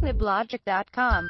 technoblogic.com.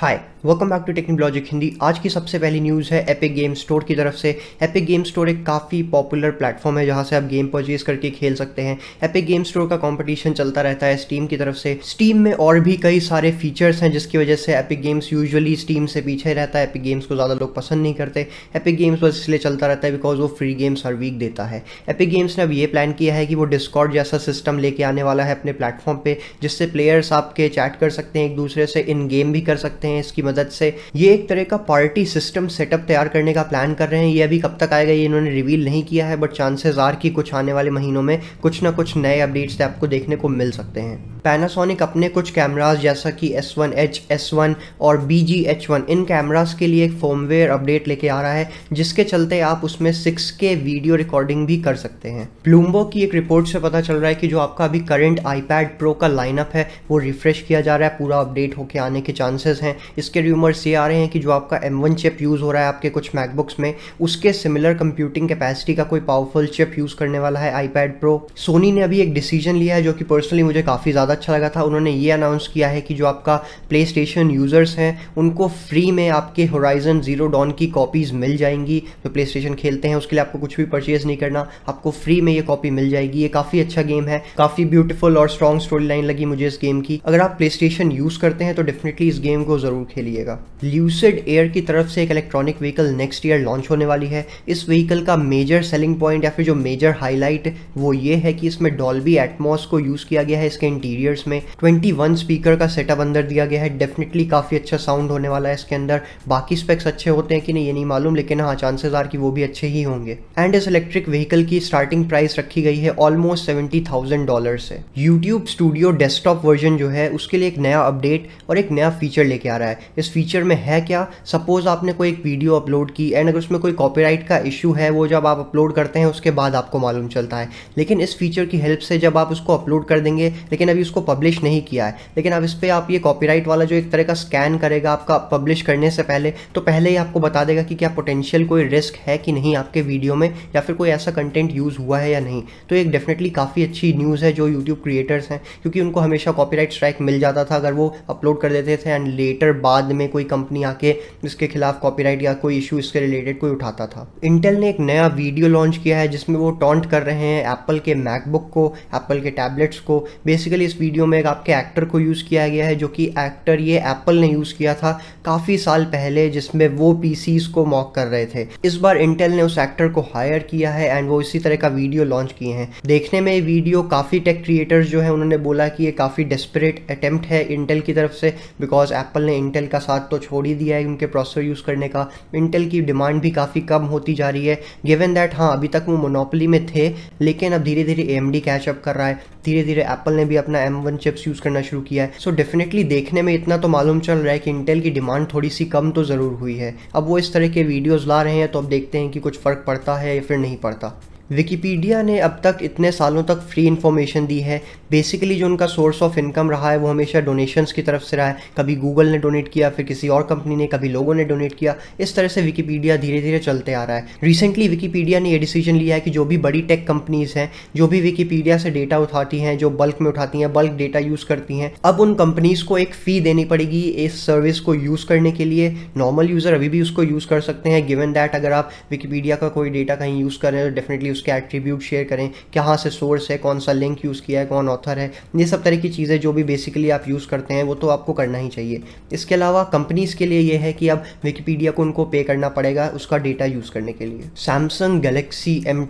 Hi welcome back to Technologic Hindi आज की सबसे पहली न्यूज़ है एपिक गेम स्टोर की तरफ से एपिक गेम स्टोर एक काफ़ी पॉपुलर प्लेटफॉर्म है जहां से आप गेम परचेज करके खेल सकते हैं एपिक गेम स्टोर का कंपटीशन चलता रहता है स्टीम की तरफ से स्टीम में और भी कई सारे फीचर्स हैं जिसकी वजह से एपिक गेम्स यूजअली स्टीम से पीछे रहता है एपिक गेम्स को ज़्यादा लोग पसंद नहीं करते एपिक गेम्स बस इसलिए चलता रहता है बिकॉज वो फ्री गेम्स हर वीक देता है एपिक गेम्स ने अब ये प्लान किया है कि वो डिस्कॉर्ड जैसा सिस्टम लेके आने वाला है अपने प्लेटफॉर्म पर जिससे प्लेयर्स आपके चैट कर सकते हैं एक दूसरे से इन गेम भी कर सकते हैं हैं इसकी मदद से ये एक तरह का पार्टी सिस्टम सेटअप तैयार करने का प्लान कर रहे हैं ये अभी कब तक आएगा ये इन्होंने रिवील नहीं किया है बट चांसेस आर कि कुछ आने वाले महीनों में कुछ ना कुछ नए अपडेट्स तो आपको देखने को मिल सकते हैं पैनासोनिक अपने कुछ कैमराज जैसा कि S one H S one और बी जी एच वन इन कैमराज के लिए एक फॉर्मवेयर अपडेट लेके आ रहा है जिसके चलते आप उसमें सिक्स के वीडियो रिकॉर्डिंग भी कर सकते हैं ब्लूमबर्ग की एक रिपोर्ट से पता चल रहा है कि जो आपका अभी करंट आईपैड प्रो का लाइनअप है वो रिफ्रेश किया जा रहा है पूरा अपडेट होके आने के चांसेस हैं इसके र्यूमर्स ये आ रहे हैं कि जो आपका M1 वन चिप यूज़ हो रहा है आपके कुछ मैकबुक्स में उसके सिमिलर कंप्यूटिंग कैपेसिटी का कोई पावरफुल चिप यूज़ करने वाला है आई पैड प्रो सोनी ने अभी एक डिसीजन लिया है जो कि पर्सनली मुझे काफ़ी ज़्यादा अच्छा लगा था उन्होंने ये अनाउंस किया है कि जो आपका प्ले स्टेशन यूज़र्स हैं उनको फ्री में आपके होराइजन जीरो डॉन की कॉपीज़ मिल जाएंगी जो प्ले स्टेशन खेलते हैं उसके लिए आपको कुछ भी परचेज़ नहीं करना आपको फ्री में ये कॉपी मिल जाएगी ये काफ़ी अच्छा गेम है काफ़ी ब्यूटीफुल और स्ट्रॉन्ग स्टोरी लाइन लगी मुझे इस गेम की अगर आप प्ले स्टेशन यूज़ करते हैं तो डेफिनेटली इस गेम को ज़रूर खेलिएगा ल्यूसिड एयर की तरफ से एक electronic vehicle next year launch होने वाली है इस व्हीकल का मेजर सेलिंग पॉइंट या फिर जो मेजर हाईलाइट वो ये है कि इसमें डॉल्बी एटमॉस को यूज़ किया गया है इसके इंटीरियर्स में 21 स्पीकर का सेटअप अंदर दिया गया है डेफिनेटली काफ़ी अच्छा साउंड होने वाला है इसके अंदर बाकी स्पेक्स अच्छे होते हैं कि नहीं ये नहीं मालूम लेकिन हाँ चांसेज आर कि वो भी अच्छे ही होंगे एंड इस इलेक्ट्रिक व्हीकल की स्टार्टिंग प्राइस रखी गई है ऑलमोस्ट सेवेंटी थाउजेंड डॉलर से यूट्यूब स्टूडियो डेस्कटॉप वर्जन जो है उसके लिए एक नया अपडेट और एक नया फीचर लेके आ रहा है इस फीचर में है क्या सपोज़ आपने कोई एक वीडियो अपलोड की एंड अगर उसमें कोई कॉपीराइट का इशू है वो जब आप अपलोड करते हैं उसके बाद आपको मालूम चलता है लेकिन इस फीचर की हेल्प से जब आप उसको अपलोड कर देंगे लेकिन अभी उसको पब्लिश नहीं किया है लेकिन अब इस पर आप ये कॉपीराइट वाला जो एक तरह का स्कैन करेगा आपका पब्लिश करने से पहले तो पहले ही आपको बता देगा कि क्या पोटेंशियल कोई रिस्क है कि नहीं आपके वीडियो में या फिर कोई ऐसा कंटेंट यूज़ हुआ है या नहीं तो एक डेफिनेटली काफ़ी अच्छी न्यूज़ है जो यूट्यूब क्रिएटर्स हैं क्योंकि उनको हमेशा कॉपीराइट स्ट्राइक मिल जाता था अगर वो अपलोड कर देते थे एंड लेट लेटर बाद में कोई कंपनी आके इसके खिलाफ कॉपीराइट या कोई इशू इसके रिलेटेड कोई उठाता था इंटेल ने एक नया वीडियो लॉन्च किया है जिसमें वो टॉन्ट कर रहे हैं एप्पल के मैकबुक को एप्पल के टैबलेट्स को बेसिकली इस वीडियो में एक आपके एक्टर को यूज़ किया गया है जो कि एक्टर ये एप्पल ने यूज़ किया था काफ़ी साल पहले जिसमें वो पी को मॉक कर रहे थे इस बार इंटेल ने उस एक्टर को हायर किया है एंड वो इसी तरह का वीडियो लॉन्च किए हैं देखने में ये वीडियो काफ़ी टेक क्रिएटर्स जो है उन्होंने बोला कि ये काफ़ी डेस्परेट अटैम्प्ट है इंटेल की तरफ से बिकॉज एप्पल ने इंटेल का साथ तो छोड़ ही दिया है उनके प्रोसेसर यूज़ करने का इंटेल की डिमांड भी काफ़ी कम होती जा रही है गिवन दैट हाँ अभी तक वो मोनोपली में थे लेकिन अब धीरे धीरे एम डी कैचअप कर रहा है धीरे धीरे एप्पल ने भी अपना एम वन चिप्स यूज़ करना शुरू किया है सो so, डेफिनेटली देखने में इतना तो मालूम चल रहा है कि इंटेल की डिमांड थोड़ी सी कम तो ज़रूर हुई है अब वो इस तरह के वीडियोज़ ला रहे हैं तो अब देखते हैं कि कुछ फ़र्क पड़ता है या फिर नहीं पड़ता विकीपीडिया ने अब तक इतने सालों तक फ्री इन्फॉर्मेशन दी है बेसिकली जो उनका सोर्स ऑफ इनकम रहा है वो हमेशा डोनेशंस की तरफ से रहा है कभी गूगल ने डोनेट किया फिर किसी और कंपनी ने कभी लोगों ने डोनेट किया इस तरह से विकीपीडिया धीरे धीरे चलते आ रहा है रिसेंटली विकीपीडिया ने यह डिसीजन लिया है कि जो भी बड़ी टेक कंपनीज़ हैं जो भी विकीपीडिया से डेटा उठाती हैं जो बल्क में उठाती हैं बल्क डेटा यूज़ करती हैं अब उन कंपनीज़ को एक फ़ी देनी पड़ेगी इस सर्विस को यूज़ करने के लिए नॉर्मल यूज़र अभी भी उसको यूज़ कर सकते हैं गिवन दैट अगर आप विकीपीडिया का कोई डेटा कहीं यूज़ कर रहे हो तो डेफिनेटली उसके एट्रीब्यूट शेयर करें कहाँ से सोर्स है कौन सा लिंक यूज़ किया है कौन ऑथर है ये सब तरह की चीज़ें जो भी बेसिकली आप यूज़ करते हैं वो तो आपको करना ही चाहिए इसके अलावा कंपनीज़ के लिए ये है कि अब विकीपीडिया को उनको पे करना पड़ेगा उसका डेटा यूज़ करने के लिए सैमसंग गलेक्सी एम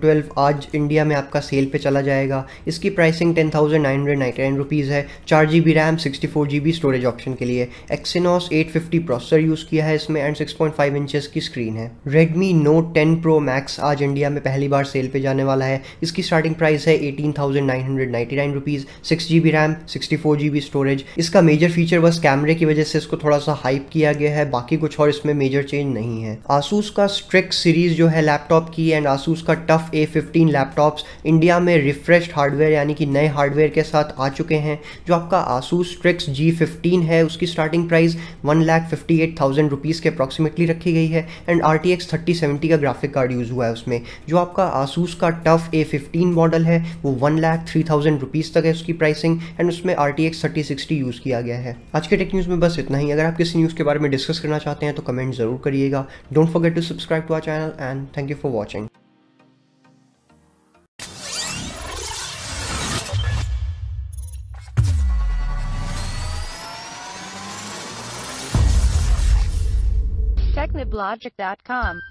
आज इंडिया में आपका सेल पर चला जाएगा इसकी pricing ten thousand nine hundred nine rupees है चार G B RAM sixty four G B storage option के लिए Exynos eight fifty processor use किया है इसमें and six point five inches की स्क्रीन है Redmi Note ten pro max आज इंडिया में पहली बार सेल पे जाने वाला है इसकी स्टार्टिंग प्राइस है eighteen thousand nine hundred ninety nine rupees six G B RAM sixty four G B storage इसका मेजर फीचर बस कैमरे की वजह से इसको थोड़ा सा हाइप किया गया है बाकी कुछ और इसमें मेजर चेंज नहीं है आसूस का स्ट्रिक सीरीज जो है लैपटॉप की एंड आसूस का TUF A fifteen laptop India में रिफ्रेश हार्डवेयर यानी कि नए हार्डवेयर के साथ आ चुके हैं जो आपका आसूस ट्रिक्स जी फिफ्टीन है उसकी starting price one lakh fifty eight thousand rupees के अप्रॉक्सीमेटली रखी गई है and R T X thirty seventy का ग्राफिक कार्ड यूज़ हुआ है उसमें जो आपका आसूस उसका टफ ए फिफ्टीन मॉडल है वो one lakh three thousand rupees तक है उसकी प्राइसिंग एंड उसमें R T X thirty sixty use किया गया है आज के टेक न्यूज़ में बस इतना ही अगर आप किसी न्यूज़ के बारे में डिस्कस करना चाहते हैं तो कमेंट ज़रूर करिएगा don't forget to subscribe to our channel and thank you for watching technoblogic.com